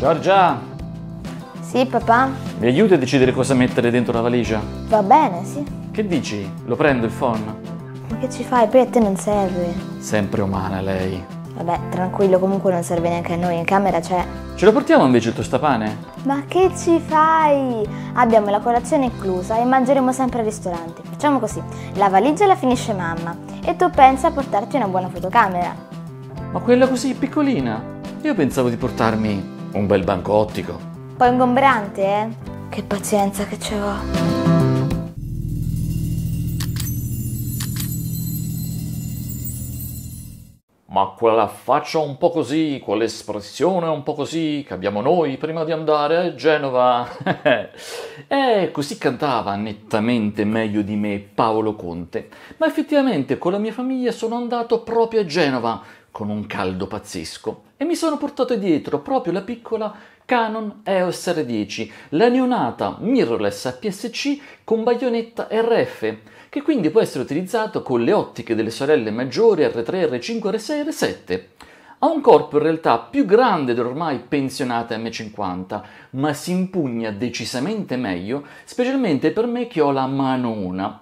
Giorgia! Sì, papà? Mi aiuti a decidere cosa mettere dentro la valigia? Va bene, sì. Che dici? Lo prendo il phone? Ma che ci fai? Poi a te non serve. Sempre umana lei. Vabbè, tranquillo, comunque non serve neanche a noi, in camera c'è. Ce lo portiamo invece il tostapane? Ma che ci fai? Abbiamo la colazione inclusa e mangeremo sempre al ristorante. Facciamo così, la valigia la finisce mamma e tu pensa a portarti una buona fotocamera. Ma quella così piccolina? Io pensavo di portarmi un bel banco ottico. Un po' ingombrante, eh? Che pazienza che ce l'ho. ma quella faccia un po' così, quell'espressione un po' così che abbiamo noi prima di andare a Genova. e eh, così cantava nettamente meglio di me Paolo Conte. Ma effettivamente con la mia famiglia sono andato proprio a Genova con un caldo pazzesco e mi sono portato dietro proprio la piccola Canon EOS R10, la neonata mirrorless APS-C con baionetta RF, che quindi può essere utilizzato con le ottiche delle sorelle maggiori R3, R5, R6, R7. Ha un corpo in realtà più grande dell'ormai pensionata M50, ma si impugna decisamente meglio, specialmente per me che ho la mano una.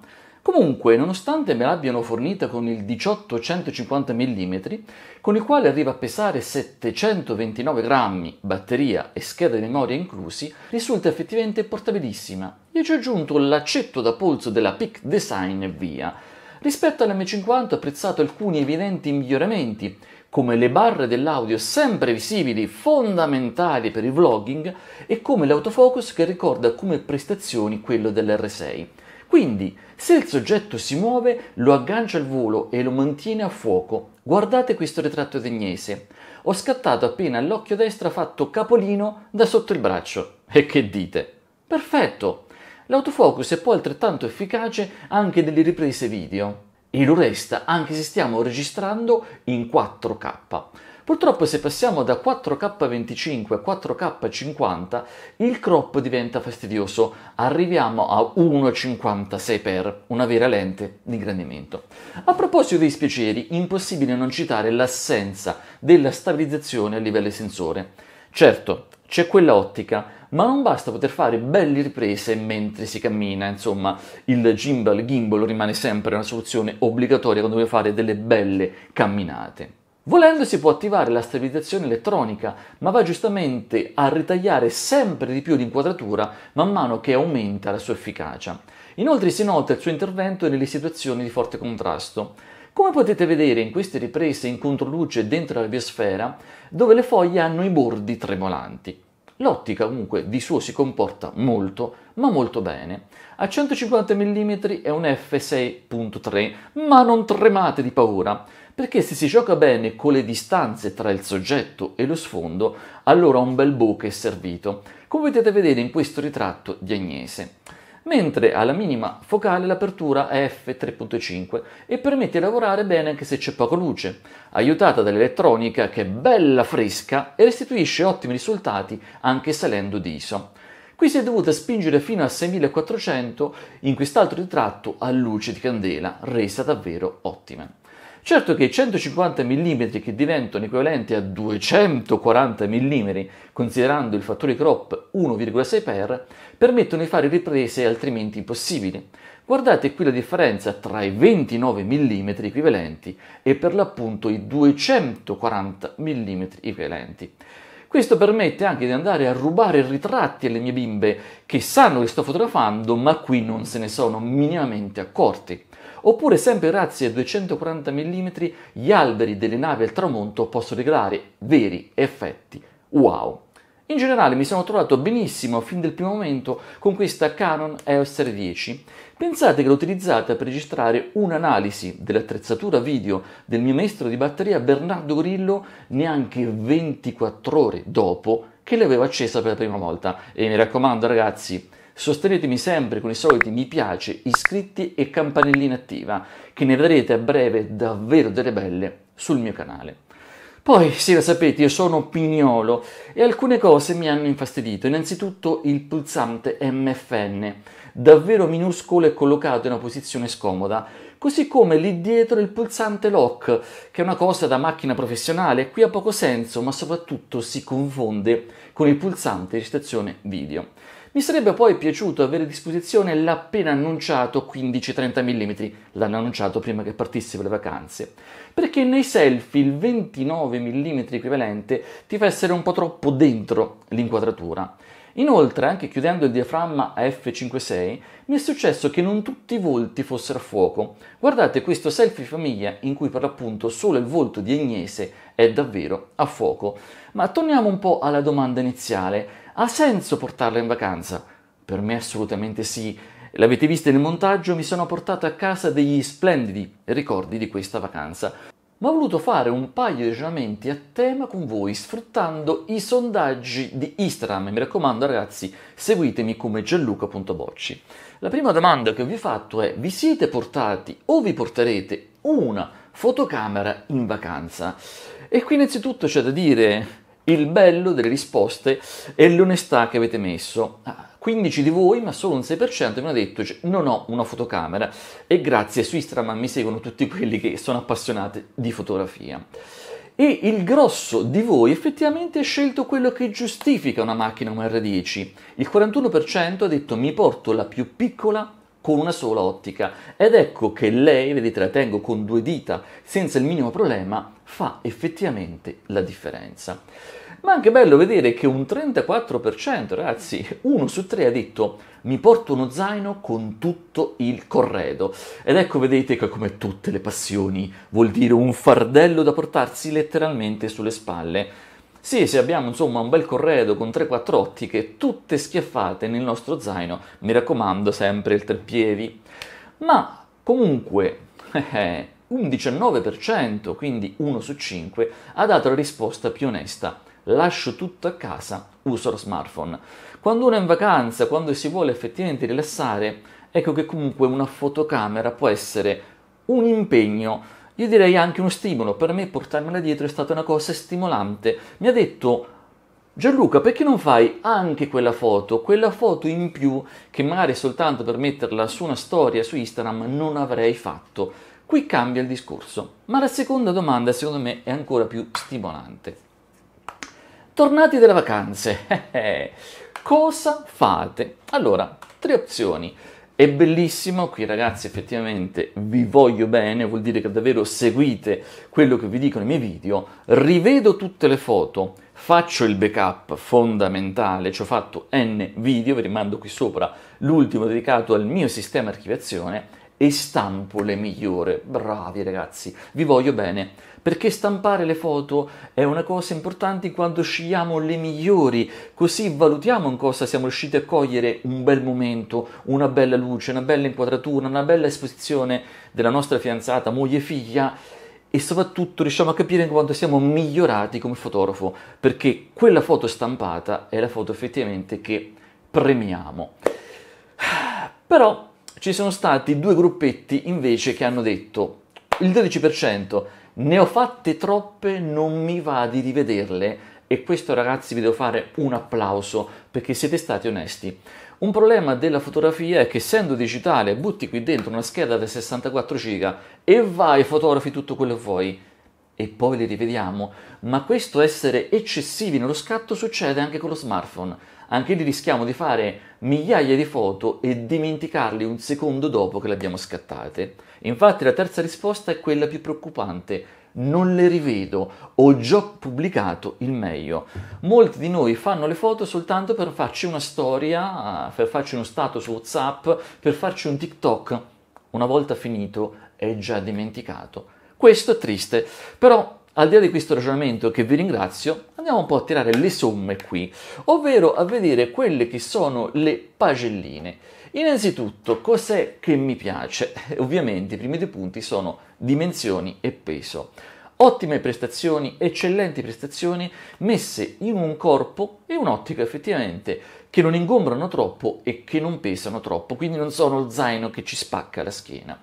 Comunque, nonostante me l'abbiano fornita con il 18-150 mm, con il quale arriva a pesare 729 grammi, batteria e scheda di memoria inclusi, risulta effettivamente portabilissima. Io ci ho aggiunto l'accetto da polso della Peak Design e via. Rispetto all'M50 ho apprezzato alcuni evidenti miglioramenti, come le barre dell'audio sempre visibili, fondamentali per il vlogging, e come l'autofocus che ricorda come prestazioni quello dell'R6. Quindi, se il soggetto si muove, lo aggancia al volo e lo mantiene a fuoco. Guardate questo ritratto degnese. Ho scattato appena l'occhio destro fatto capolino da sotto il braccio. E che dite? Perfetto! L'autofocus è poi altrettanto efficace anche nelle riprese video e lo resta anche se stiamo registrando in 4K. Purtroppo se passiamo da 4K25 a 4K50 il crop diventa fastidioso, arriviamo a 1,56x, una vera lente di ingrandimento. A proposito dei spiaceri, impossibile non citare l'assenza della stabilizzazione a livello sensore. Certo, c'è quella ottica, ma non basta poter fare belle riprese mentre si cammina, insomma il gimbal, gimbal rimane sempre una soluzione obbligatoria quando vuoi fare delle belle camminate. Volendo si può attivare la stabilizzazione elettronica, ma va giustamente a ritagliare sempre di più l'inquadratura man mano che aumenta la sua efficacia. Inoltre si nota il suo intervento nelle situazioni di forte contrasto. Come potete vedere in queste riprese in controluce dentro la biosfera, dove le foglie hanno i bordi tremolanti. L'ottica comunque di suo si comporta molto, ma molto bene. A 150 mm è un f6.3, ma non tremate di paura perché se si gioca bene con le distanze tra il soggetto e lo sfondo, allora un bel buco è servito, come potete vedere in questo ritratto di Agnese. Mentre alla minima focale l'apertura è f3.5 e permette di lavorare bene anche se c'è poca luce, aiutata dall'elettronica che è bella fresca e restituisce ottimi risultati anche salendo di ISO. Qui si è dovuta spingere fino a 6400 in quest'altro ritratto a luce di candela, resa davvero ottima. Certo che i 150 mm che diventano equivalenti a 240 mm, considerando il fattore crop 1,6x, permettono di fare riprese altrimenti impossibili. Guardate qui la differenza tra i 29 mm equivalenti e per l'appunto i 240 mm equivalenti. Questo permette anche di andare a rubare ritratti alle mie bimbe che sanno che sto fotografando ma qui non se ne sono minimamente accorti. Oppure sempre grazie ai 240 mm gli alberi delle navi al tramonto possono regalare veri effetti wow. In generale mi sono trovato benissimo fin dal primo momento con questa Canon EOS R10. Pensate che l'ho utilizzata per registrare un'analisi dell'attrezzatura video del mio maestro di batteria Bernardo Grillo neanche 24 ore dopo che l'avevo accesa per la prima volta. E mi raccomando ragazzi, Sostenetemi sempre con i soliti mi piace, iscritti e campanellina attiva, che ne vedrete a breve davvero delle belle sul mio canale. Poi, se lo sapete, io sono pignolo e alcune cose mi hanno infastidito. Innanzitutto il pulsante MFN, davvero minuscolo e collocato in una posizione scomoda, così come lì dietro il pulsante lock, che è una cosa da macchina professionale, qui ha poco senso, ma soprattutto si confonde con il pulsante di recitazione video. Mi sarebbe poi piaciuto avere a disposizione l'appena annunciato 15-30 mm, l'hanno annunciato prima che partissi per le vacanze, perché nei selfie il 29 mm equivalente ti fa essere un po' troppo dentro l'inquadratura. Inoltre, anche chiudendo il diaframma a F56, mi è successo che non tutti i volti fossero a fuoco. Guardate questo selfie famiglia in cui per l'appunto solo il volto di Agnese è davvero a fuoco. Ma torniamo un po' alla domanda iniziale. Ha senso portarla in vacanza? Per me assolutamente sì. L'avete vista nel montaggio, mi sono portato a casa degli splendidi ricordi di questa vacanza. Ma ho voluto fare un paio di ragionamenti a tema con voi sfruttando i sondaggi di Instagram. Mi raccomando ragazzi, seguitemi come gianluca.bocci. La prima domanda che vi ho fatto è vi siete portati o vi porterete una fotocamera in vacanza? E qui innanzitutto c'è da dire il bello delle risposte e l'onestà che avete messo. 15 ah, di voi, ma solo un 6% mi ha detto cioè, non ho una fotocamera e grazie su Instagram mi seguono tutti quelli che sono appassionati di fotografia. E il grosso di voi effettivamente ha scelto quello che giustifica una macchina un R10. Il 41% ha detto mi porto la più piccola con una sola ottica. Ed ecco che lei, vedete la tengo con due dita, senza il minimo problema, fa effettivamente la differenza. Ma anche bello vedere che un 34%, ragazzi, uno su tre ha detto mi porto uno zaino con tutto il corredo. Ed ecco, vedete che come tutte le passioni vuol dire un fardello da portarsi letteralmente sulle spalle sì, se abbiamo insomma un bel corredo con 3-4 ottiche, tutte schiaffate nel nostro zaino, mi raccomando sempre il treppievi. Ma comunque, eh, eh un 19%, quindi 1 su 5, ha dato la risposta più onesta. Lascio tutto a casa, uso lo smartphone. Quando uno è in vacanza, quando si vuole effettivamente rilassare, ecco che comunque una fotocamera può essere un impegno io direi anche uno stimolo, per me portarmela dietro è stata una cosa stimolante. Mi ha detto Gianluca, perché non fai anche quella foto, quella foto in più che magari soltanto per metterla su una storia su Instagram non avrei fatto? Qui cambia il discorso, ma la seconda domanda secondo me è ancora più stimolante. Tornati dalle vacanze, cosa fate? Allora, tre opzioni è bellissimo, qui ragazzi effettivamente vi voglio bene, vuol dire che davvero seguite quello che vi dicono i miei video, rivedo tutte le foto, faccio il backup fondamentale, ci ho fatto n video, vi rimando qui sopra l'ultimo dedicato al mio sistema archiviazione e stampo le migliori. bravi ragazzi, vi voglio bene perché stampare le foto è una cosa importante quando scegliamo le migliori, così valutiamo in cosa siamo riusciti a cogliere un bel momento, una bella luce, una bella inquadratura, una bella esposizione della nostra fidanzata, moglie, e figlia e soprattutto riusciamo a capire in quanto siamo migliorati come fotografo, perché quella foto stampata è la foto effettivamente che premiamo. Però ci sono stati due gruppetti invece che hanno detto il 12%. Ne ho fatte troppe, non mi va di rivederle e questo ragazzi vi devo fare un applauso perché siete stati onesti. Un problema della fotografia è che essendo digitale butti qui dentro una scheda da 64 giga e vai fotografi tutto quello che vuoi e poi li rivediamo, ma questo essere eccessivi nello scatto succede anche con lo smartphone. Anche lì rischiamo di fare migliaia di foto e dimenticarli un secondo dopo che le abbiamo scattate. Infatti la terza risposta è quella più preoccupante, non le rivedo, ho già pubblicato il meglio. Molti di noi fanno le foto soltanto per farci una storia, per farci uno stato su WhatsApp, per farci un TikTok. Una volta finito è già dimenticato. Questo è triste, però al di là di questo ragionamento che vi ringrazio, andiamo un po' a tirare le somme qui, ovvero a vedere quelle che sono le pagelline. Innanzitutto, cos'è che mi piace? Ovviamente i primi due punti sono dimensioni e peso. Ottime prestazioni, eccellenti prestazioni messe in un corpo e un'ottica effettivamente che non ingombrano troppo e che non pesano troppo, quindi non sono lo zaino che ci spacca la schiena.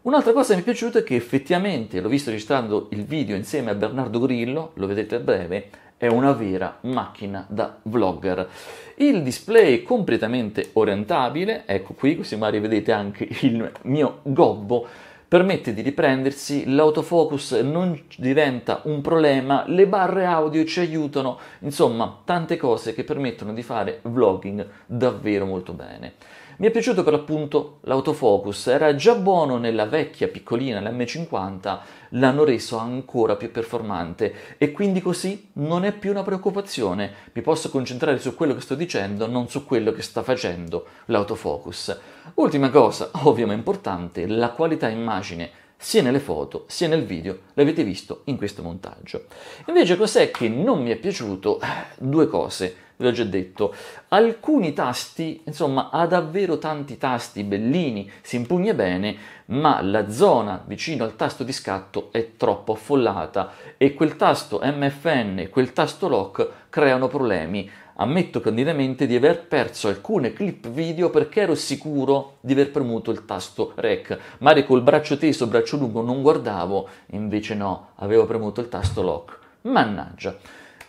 Un'altra cosa che mi è piaciuta è che effettivamente, l'ho visto registrando il video insieme a Bernardo Grillo, lo vedrete a breve, è una vera macchina da vlogger. Il display è completamente orientabile, ecco qui, così magari vedete anche il mio gobbo, permette di riprendersi, l'autofocus non diventa un problema, le barre audio ci aiutano, insomma tante cose che permettono di fare vlogging davvero molto bene. Mi è piaciuto per l'appunto l'autofocus, era già buono nella vecchia piccolina, l'M50, l'hanno reso ancora più performante e quindi così non è più una preoccupazione, mi posso concentrare su quello che sto dicendo, non su quello che sta facendo l'autofocus. Ultima cosa, ovvio ma importante, la qualità immagine sia nelle foto sia nel video, l'avete visto in questo montaggio. Invece cos'è che non mi è piaciuto? Eh, due cose ve l'ho già detto. Alcuni tasti, insomma, ha davvero tanti tasti, Bellini si impugna bene, ma la zona vicino al tasto di scatto è troppo affollata e quel tasto MFN e quel tasto lock creano problemi. Ammetto candidamente di aver perso alcune clip video perché ero sicuro di aver premuto il tasto REC. Magari col braccio teso, braccio lungo non guardavo, invece no, avevo premuto il tasto lock. Mannaggia.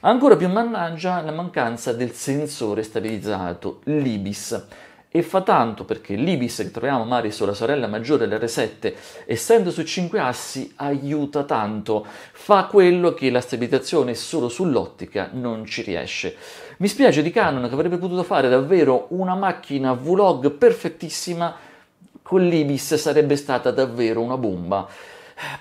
Ancora più mannaggia la mancanza del sensore stabilizzato, l'Ibis. E fa tanto perché l'Ibis che troviamo magari sulla sorella maggiore dell'R7, essendo su 5 assi, aiuta tanto. Fa quello che la stabilizzazione solo sull'ottica non ci riesce. Mi spiace di Canon che avrebbe potuto fare davvero una macchina vlog perfettissima, con l'Ibis sarebbe stata davvero una bomba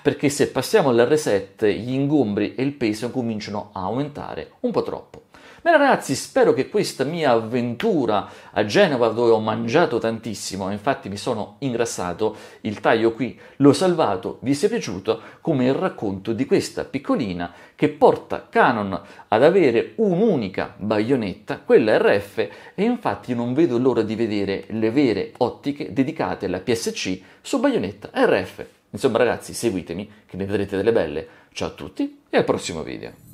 perché se passiamo all'R7 gli ingombri e il peso cominciano a aumentare un po' troppo. Bene ragazzi, spero che questa mia avventura a Genova dove ho mangiato tantissimo, infatti mi sono ingrassato, il taglio qui l'ho salvato, vi sia piaciuto come il racconto di questa piccolina che porta Canon ad avere un'unica baionetta, quella RF, e infatti non vedo l'ora di vedere le vere ottiche dedicate alla PSC su baionetta RF. Insomma ragazzi, seguitemi che ne vedrete delle belle. Ciao a tutti e al prossimo video.